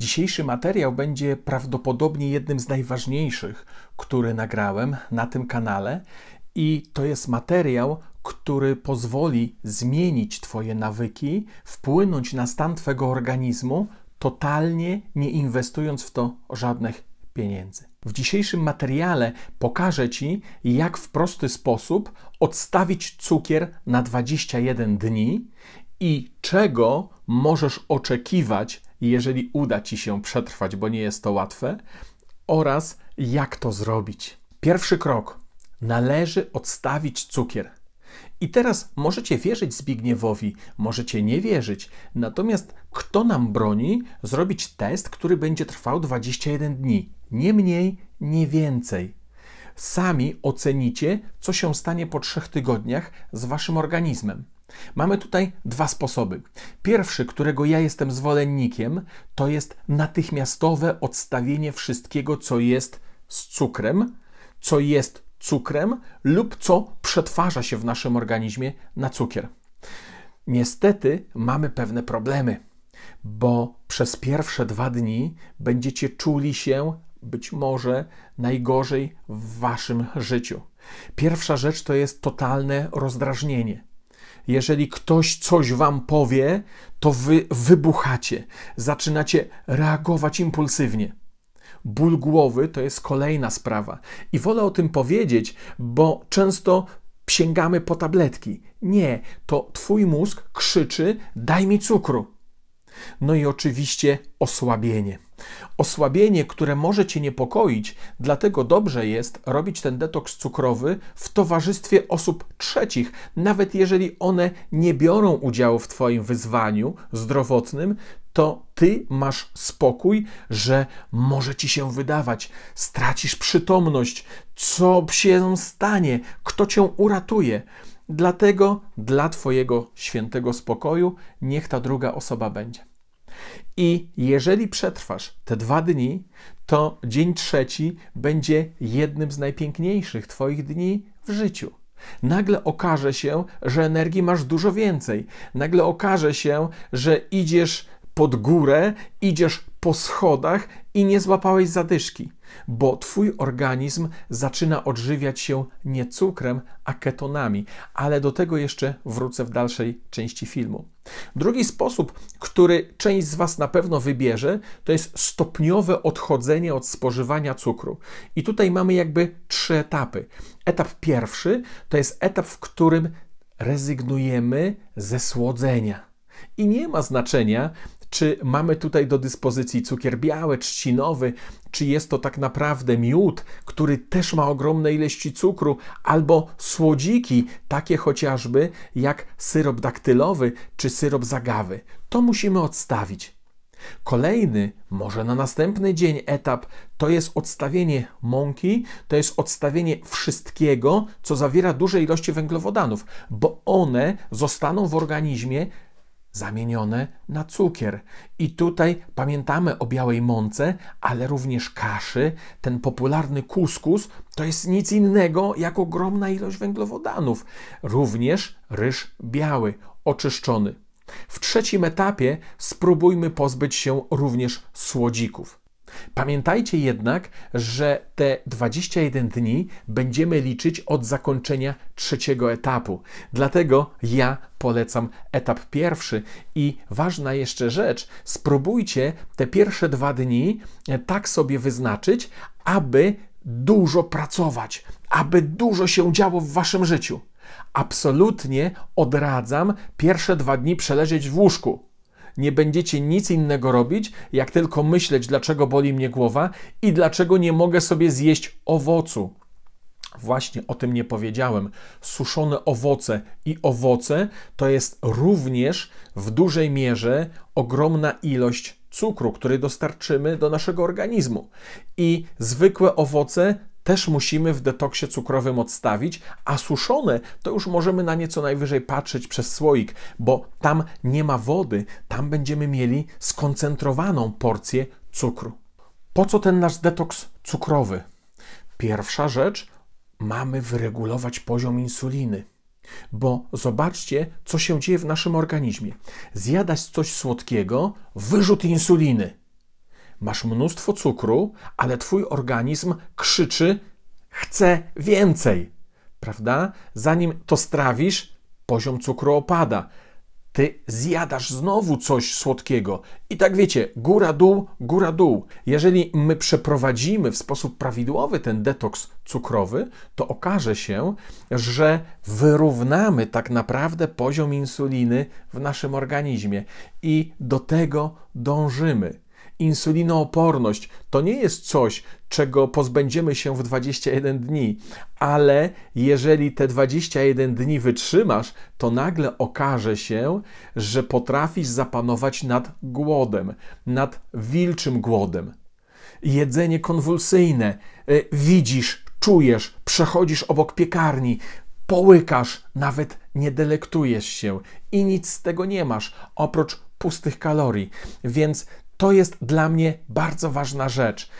Dzisiejszy materiał będzie prawdopodobnie jednym z najważniejszych, który nagrałem na tym kanale, i to jest materiał, który pozwoli zmienić Twoje nawyki, wpłynąć na stan Twojego organizmu, totalnie nie inwestując w to żadnych pieniędzy. W dzisiejszym materiale pokażę Ci, jak w prosty sposób odstawić cukier na 21 dni i czego możesz oczekiwać jeżeli uda Ci się przetrwać, bo nie jest to łatwe, oraz jak to zrobić. Pierwszy krok. Należy odstawić cukier. I teraz możecie wierzyć Zbigniewowi, możecie nie wierzyć. Natomiast kto nam broni zrobić test, który będzie trwał 21 dni? Nie mniej, nie więcej. Sami ocenicie, co się stanie po trzech tygodniach z waszym organizmem. Mamy tutaj dwa sposoby. Pierwszy, którego ja jestem zwolennikiem, to jest natychmiastowe odstawienie wszystkiego, co jest z cukrem, co jest cukrem lub co przetwarza się w naszym organizmie na cukier. Niestety mamy pewne problemy, bo przez pierwsze dwa dni będziecie czuli się być może najgorzej w waszym życiu. Pierwsza rzecz to jest totalne rozdrażnienie. Jeżeli ktoś coś wam powie, to wy wybuchacie, zaczynacie reagować impulsywnie. Ból głowy to jest kolejna sprawa. I wolę o tym powiedzieć, bo często sięgamy po tabletki. Nie, to twój mózg krzyczy: daj mi cukru. No i oczywiście osłabienie. Osłabienie, które może Cię niepokoić, dlatego dobrze jest robić ten detoks cukrowy w towarzystwie osób trzecich, nawet jeżeli one nie biorą udziału w Twoim wyzwaniu zdrowotnym, to ty masz spokój, że może ci się wydawać, stracisz przytomność, co się stanie, kto cię uratuje. Dlatego dla Twojego świętego spokoju niech ta druga osoba będzie. I jeżeli przetrwasz te dwa dni, to dzień trzeci będzie jednym z najpiękniejszych Twoich dni w życiu. Nagle okaże się, że energii masz dużo więcej. Nagle okaże się, że idziesz pod górę, idziesz po schodach i nie złapałeś zadyszki, bo twój organizm zaczyna odżywiać się nie cukrem, a ketonami, ale do tego jeszcze wrócę w dalszej części filmu. Drugi sposób, który część z Was na pewno wybierze, to jest stopniowe odchodzenie od spożywania cukru. I tutaj mamy jakby trzy etapy. Etap pierwszy to jest etap, w którym rezygnujemy ze słodzenia. I nie ma znaczenia, czy mamy tutaj do dyspozycji cukier biały, trzcinowy, czy jest to tak naprawdę miód, który też ma ogromne ilości cukru, albo słodziki, takie chociażby jak syrop daktylowy czy syrop zagawy. To musimy odstawić. Kolejny, może na następny dzień etap, to jest odstawienie mąki, to jest odstawienie wszystkiego, co zawiera duże ilości węglowodanów, bo one zostaną w organizmie zamienione na cukier. I tutaj pamiętamy o białej mące, ale również kaszy. Ten popularny kuskus to jest nic innego jak ogromna ilość węglowodanów. Również ryż biały, oczyszczony. W trzecim etapie spróbujmy pozbyć się również słodzików. Pamiętajcie jednak, że te 21 dni będziemy liczyć od zakończenia trzeciego etapu. Dlatego ja polecam etap pierwszy. I ważna jeszcze rzecz, spróbujcie te pierwsze dwa dni e, tak sobie wyznaczyć, aby dużo pracować, aby dużo się działo w waszym życiu. Absolutnie odradzam pierwsze dwa dni przeleżeć w łóżku nie będziecie nic innego robić, jak tylko myśleć, dlaczego boli mnie głowa i dlaczego nie mogę sobie zjeść owocu. Właśnie o tym nie powiedziałem. Suszone owoce i owoce to jest również w dużej mierze ogromna ilość cukru, który dostarczymy do naszego organizmu. I zwykłe owoce też musimy w detoksie cukrowym odstawić, a suszone to już możemy na nieco najwyżej patrzeć przez słoik, bo tam nie ma wody, tam będziemy mieli skoncentrowaną porcję cukru. Po co ten nasz detoks cukrowy? Pierwsza rzecz, mamy wyregulować poziom insuliny. Bo zobaczcie, co się dzieje w naszym organizmie. Zjadać coś słodkiego, wyrzut insuliny masz mnóstwo cukru, ale twój organizm krzyczy: chce więcej, prawda? Zanim to strawisz, poziom cukru opada. Ty zjadasz znowu coś słodkiego. I tak wiecie, góra dół, góra dół. Jeżeli my przeprowadzimy w sposób prawidłowy ten detoks cukrowy, to okaże się, że wyrównamy tak naprawdę poziom insuliny w naszym organizmie i do tego dążymy. Insulinooporność to nie jest coś, czego pozbędziemy się w 21 dni, ale jeżeli te 21 dni wytrzymasz, to nagle okaże się, że potrafisz zapanować nad głodem, nad wilczym głodem. Jedzenie konwulsyjne, e, widzisz, czujesz, przechodzisz obok piekarni, połykasz, nawet nie delektujesz się i nic z tego nie masz, oprócz pustych kalorii. Więc to jest dla mnie bardzo ważna rzecz.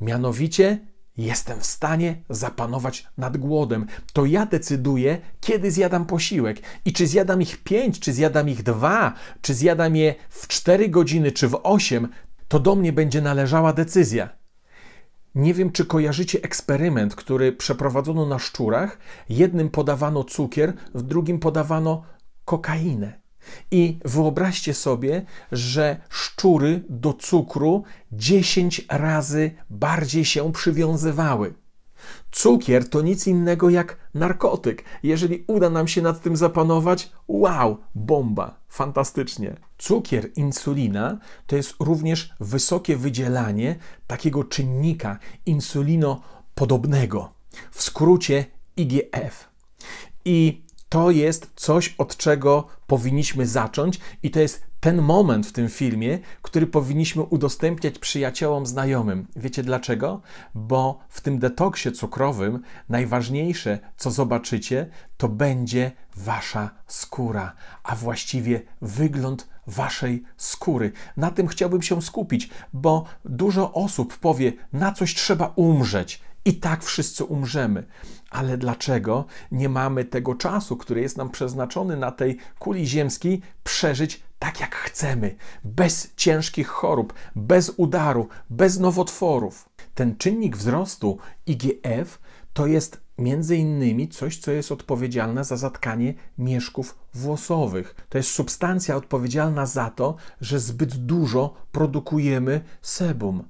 Mianowicie jestem w stanie zapanować nad głodem. To ja decyduję, kiedy zjadam posiłek i czy zjadam ich 5, czy zjadam ich 2, czy zjadam je w 4 godziny, czy w 8, to do mnie będzie należała decyzja. Nie wiem, czy kojarzycie eksperyment, który przeprowadzono na szczurach. Jednym podawano cukier, w drugim podawano kokainę. I wyobraźcie sobie, że szczury do cukru 10 razy bardziej się przywiązywały. Cukier to nic innego jak narkotyk. Jeżeli uda nam się nad tym zapanować, wow, bomba, fantastycznie. Cukier insulina to jest również wysokie wydzielanie takiego czynnika insulinopodobnego, w skrócie IGF. I to jest coś, od czego powinniśmy zacząć, i to jest ten moment w tym filmie, który powinniśmy udostępniać przyjaciołom, znajomym. Wiecie dlaczego? Bo w tym detoksie cukrowym najważniejsze, co zobaczycie, to będzie wasza skóra, a właściwie wygląd waszej skóry. Na tym chciałbym się skupić, bo dużo osób powie, na coś trzeba umrzeć i tak wszyscy umrzemy. Ale dlaczego nie mamy tego czasu, który jest nam przeznaczony na tej kuli ziemskiej, przeżyć tak jak chcemy, bez ciężkich chorób, bez udaru, bez nowotworów? Ten czynnik wzrostu IGF to jest między innymi coś, co jest odpowiedzialne za zatkanie mieszków włosowych. To jest substancja odpowiedzialna za to, że zbyt dużo produkujemy sebum.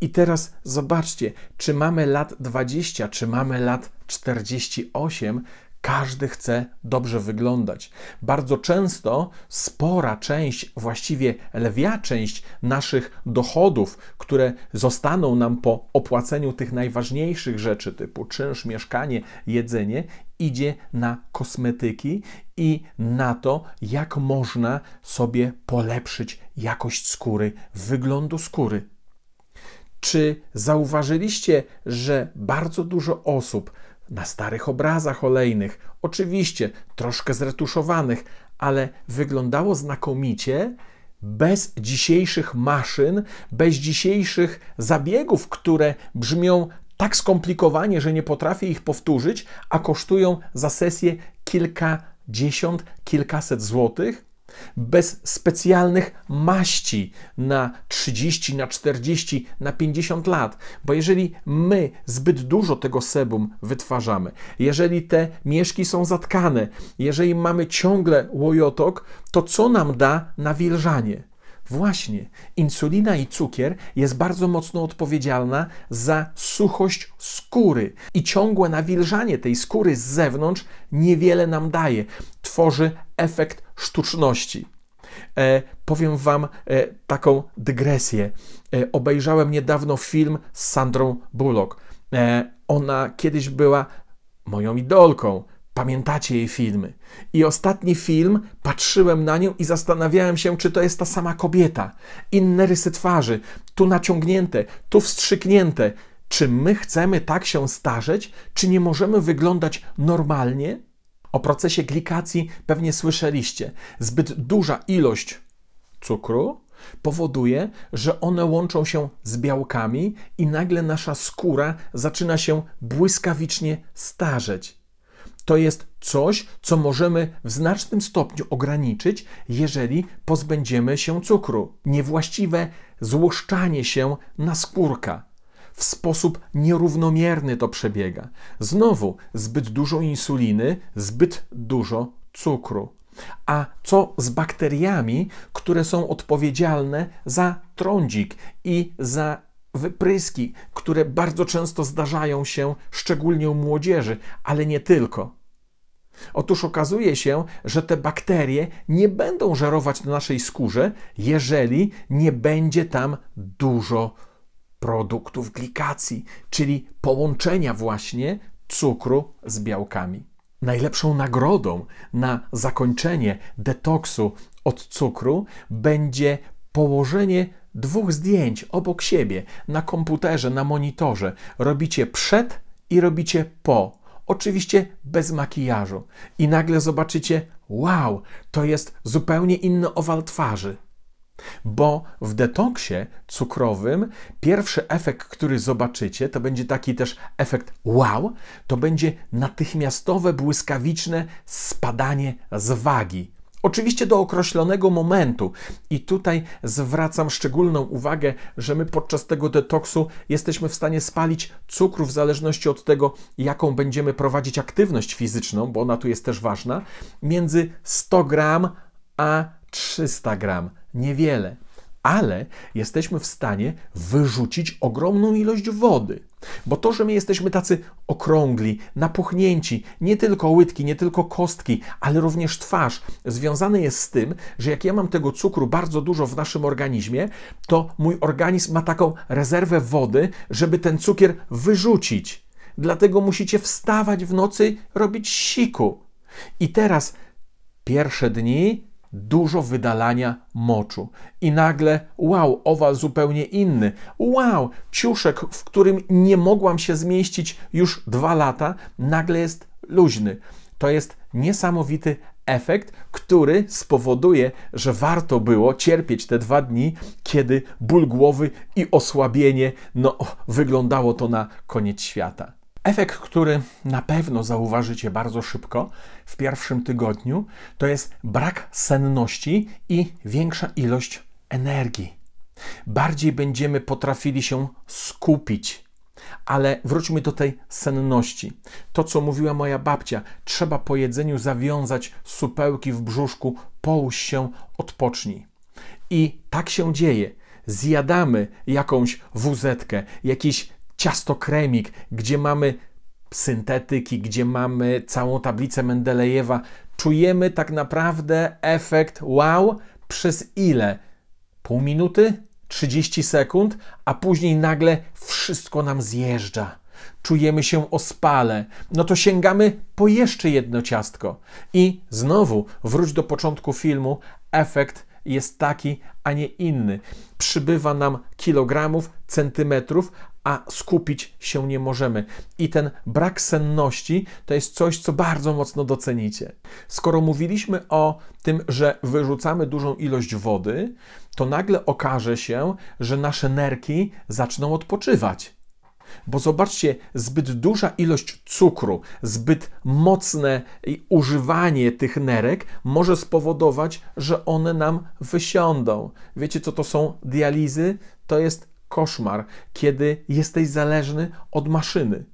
I teraz zobaczcie, czy mamy lat 20, czy mamy lat 48, każdy chce dobrze wyglądać. Bardzo często spora część, właściwie lwia część naszych dochodów, które zostaną nam po opłaceniu tych najważniejszych rzeczy, typu czynsz, mieszkanie, jedzenie, idzie na kosmetyki i na to, jak można sobie polepszyć jakość skóry, wyglądu skóry. Czy zauważyliście, że bardzo dużo osób na starych obrazach olejnych, oczywiście troszkę zretuszowanych, ale wyglądało znakomicie, bez dzisiejszych maszyn, bez dzisiejszych zabiegów, które brzmią tak skomplikowanie, że nie potrafię ich powtórzyć, a kosztują za sesję kilkadziesiąt, kilkaset złotych? bez specjalnych maści na 30, na 40, na 50 lat. Bo jeżeli my zbyt dużo tego sebum wytwarzamy, jeżeli te mieszki są zatkane, jeżeli mamy ciągle łojotok, to co nam da nawilżanie? Właśnie, insulina i cukier jest bardzo mocno odpowiedzialna za suchość skóry i ciągłe nawilżanie tej skóry z zewnątrz niewiele nam daje. Tworzy efekt sztuczności. E, powiem Wam e, taką dygresję. E, obejrzałem niedawno film z Sandrą Bullock. E, ona kiedyś była moją idolką. Pamiętacie jej filmy. I ostatni film patrzyłem na nią i zastanawiałem się, czy to jest ta sama kobieta. Inne rysy twarzy, tu naciągnięte, tu wstrzyknięte. Czy my chcemy tak się starzeć? Czy nie możemy wyglądać normalnie? O procesie glikacji pewnie słyszeliście. Zbyt duża ilość cukru powoduje, że one łączą się z białkami i nagle nasza skóra zaczyna się błyskawicznie starzeć. To jest coś, co możemy w znacznym stopniu ograniczyć, jeżeli pozbędziemy się cukru. Niewłaściwe złoszczanie się na skórka w sposób nierównomierny to przebiega. Znowu zbyt dużo insuliny, zbyt dużo cukru. A co z bakteriami, które są odpowiedzialne za trądzik i za wypryski, które bardzo często zdarzają się szczególnie u młodzieży, ale nie tylko? Otóż okazuje się, że te bakterie nie będą żerować na naszej skórze, jeżeli nie będzie tam dużo produktów glikacji, czyli połączenia właśnie cukru z białkami. Najlepszą nagrodą na zakończenie detoksu od cukru będzie położenie dwóch zdjęć obok siebie na komputerze, na monitorze. Robicie przed i robicie po. Oczywiście bez makijażu. I nagle zobaczycie: wow, to jest zupełnie inny owal twarzy. Bo w detoksie cukrowym pierwszy efekt, który zobaczycie, to będzie taki też efekt wow, to będzie natychmiastowe, błyskawiczne spadanie z wagi. Oczywiście do określonego momentu. I tutaj zwracam szczególną uwagę, że my podczas tego detoksu jesteśmy w stanie spalić cukru w zależności od tego, jaką będziemy prowadzić aktywność fizyczną, bo ona tu jest też ważna, między 100 gram a 300 gram, niewiele, ale jesteśmy w stanie wyrzucić ogromną ilość wody. Bo to, że my jesteśmy tacy okrągli, napuchnięci, nie tylko łydki, nie tylko kostki, ale również twarz, związane jest z tym, że jak ja mam tego cukru bardzo dużo w naszym organizmie, to mój organizm ma taką rezerwę wody, żeby ten cukier wyrzucić. Dlatego musicie wstawać w nocy, robić siku. I teraz pierwsze dni dużo wydalania moczu. I nagle, wow, owal zupełnie inny. Wow, ciuszek, w którym nie mogłam się zmieścić już dwa lata, nagle jest luźny. To jest niesamowity efekt, który spowoduje, że warto było cierpieć te dwa dni, kiedy ból głowy i osłabienie, no, wyglądało to na koniec świata. Efekt, który na pewno zauważycie bardzo szybko w pierwszym tygodniu, to jest brak senności i większa ilość energii. Bardziej będziemy potrafili się skupić. Ale wróćmy do tej senności. To, co mówiła moja babcia, trzeba po jedzeniu zawiązać supełki w brzuszku, połóż się, odpocznij. I tak się dzieje. Zjadamy jakąś wuzetkę, jakiś ciasto kremik, gdzie mamy syntetyki, gdzie mamy całą tablicę Mendelejewa, czujemy tak naprawdę efekt wow przez ile? Pół minuty? 30 sekund, a później nagle wszystko nam zjeżdża. Czujemy się ospale, no to sięgamy po jeszcze jedno ciastko. I znowu wróć do początku filmu, efekt jest taki, a nie inny. Przybywa nam kilogramów, centymetrów, a skupić się nie możemy. I ten brak senności to jest coś, co bardzo mocno docenicie. Skoro mówiliśmy o tym, że wyrzucamy dużą ilość wody, to nagle okaże się, że nasze nerki zaczną odpoczywać. Bo zobaczcie, zbyt duża ilość cukru, zbyt mocne używanie tych nerek może spowodować, że one nam wysiądą. Wiecie, co to są dializy? To jest koszmar, kiedy jesteś zależny od maszyny.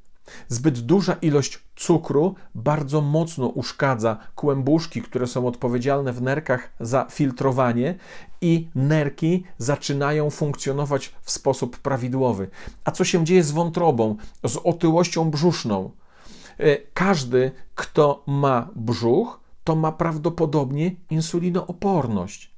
Zbyt duża ilość cukru bardzo mocno uszkadza kłębuszki, które są odpowiedzialne w nerkach za filtrowanie, i nerki zaczynają funkcjonować w sposób prawidłowy. A co się dzieje z wątrobą, z otyłością brzuszną? E, każdy, kto ma brzuch, to ma prawdopodobnie insulinooporność.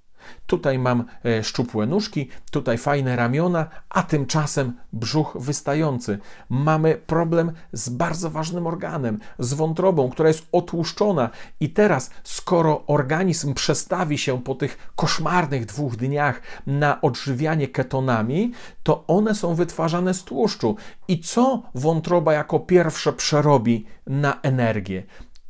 Tutaj mam e, szczupłe nóżki, tutaj fajne ramiona, a tymczasem brzuch wystający. Mamy problem z bardzo ważnym organem, z wątrobą, która jest otłuszczona. I teraz, skoro organizm przestawi się po tych koszmarnych dwóch dniach na odżywianie ketonami, to one są wytwarzane z tłuszczu. I co wątroba jako pierwsze przerobi na energię?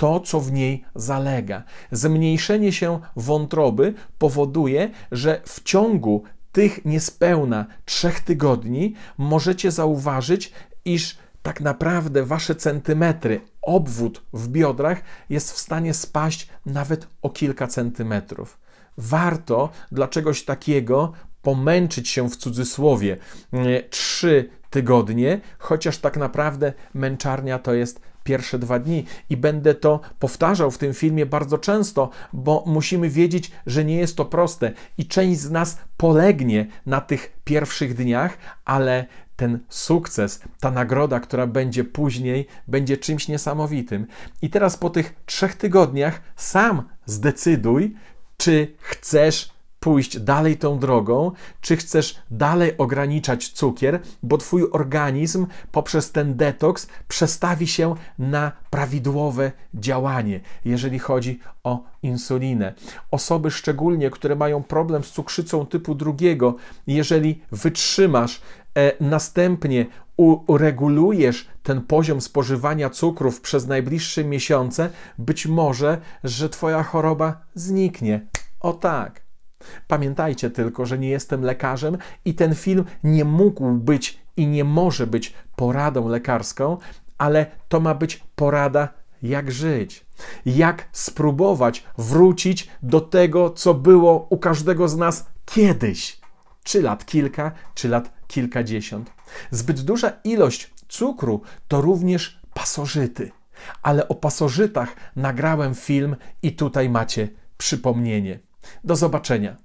to, co w niej zalega. Zmniejszenie się wątroby powoduje, że w ciągu tych niespełna trzech tygodni możecie zauważyć, iż tak naprawdę wasze centymetry, obwód w biodrach jest w stanie spaść nawet o kilka centymetrów. Warto dla czegoś takiego pomęczyć się w cudzysłowie e, trzy tygodnie, chociaż tak naprawdę męczarnia to jest pierwsze dwa dni. I będę to powtarzał w tym filmie bardzo często, bo musimy wiedzieć, że nie jest to proste i część z nas polegnie na tych pierwszych dniach, ale ten sukces, ta nagroda, która będzie później, będzie czymś niesamowitym. I teraz po tych trzech tygodniach sam zdecyduj, czy chcesz pójść dalej tą drogą, czy chcesz dalej ograniczać cukier, bo twój organizm poprzez ten detoks przestawi się na prawidłowe działanie, jeżeli chodzi o insulinę. Osoby szczególnie, które mają problem z cukrzycą typu drugiego, jeżeli wytrzymasz, e, następnie uregulujesz ten poziom spożywania cukrów przez najbliższe miesiące, być może, że Twoja choroba zniknie. O tak. Pamiętajcie tylko, że nie jestem lekarzem i ten film nie mógł być i nie może być poradą lekarską, ale to ma być porada, jak żyć, jak spróbować wrócić do tego, co było u każdego z nas kiedyś, czy lat kilka, czy lat kilkadziesiąt. Zbyt duża ilość cukru to również pasożyty, ale o pasożytach nagrałem film i tutaj macie przypomnienie. Do zobaczenia.